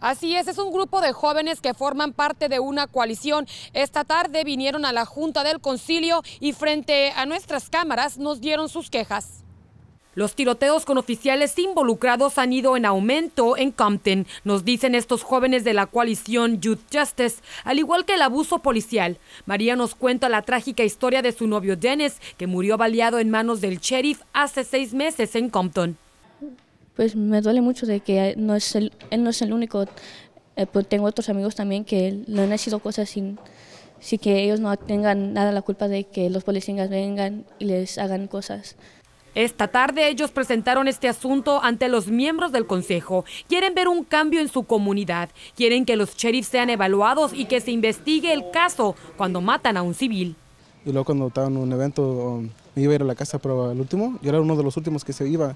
Así es, es un grupo de jóvenes que forman parte de una coalición. Esta tarde vinieron a la Junta del Concilio y frente a nuestras cámaras nos dieron sus quejas. Los tiroteos con oficiales involucrados han ido en aumento en Compton, nos dicen estos jóvenes de la coalición Youth Justice, al igual que el abuso policial. María nos cuenta la trágica historia de su novio Dennis, que murió baleado en manos del sheriff hace seis meses en Compton pues me duele mucho de que no es él no es el único, eh, pues, tengo otros amigos también que le han sido cosas sin, que ellos no tengan nada la culpa de que los policías vengan y les hagan cosas. Esta tarde ellos presentaron este asunto ante los miembros del Consejo. Quieren ver un cambio en su comunidad. Quieren que los sheriffs sean evaluados y que se investigue el caso cuando matan a un civil. Y luego cuando estaba en un evento, um, me iba a ir a la casa, pero el último, yo era uno de los últimos que se iba.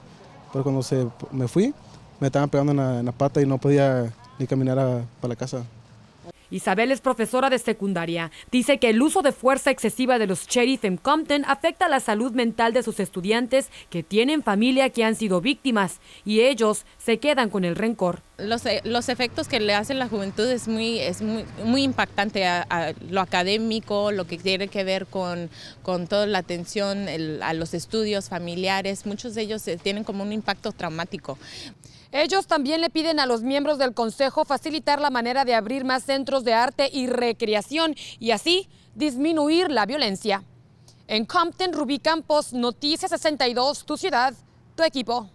Pero cuando se, me fui, me estaban pegando en la, pata y no podía ni caminar para la casa. Isabel es profesora de secundaria. Dice que el uso de fuerza excesiva de los sheriff en Compton afecta la salud mental de sus estudiantes que tienen familia que han sido víctimas y ellos se quedan con el rencor los, e, los, efectos que le hacen la juventud es muy, es muy, impactante a, lo académico, lo que tiene que ver con, toda la atención a los estudios familiares. Muchos de ellos eh, tienen como un impacto traumático. Ellos también le piden a los miembros del Consejo facilitar la manera de abrir más centros de arte y recreación y así disminuir la violencia. En Compton, Rubí Campos, Noticias 62, tu ciudad, tu equipo.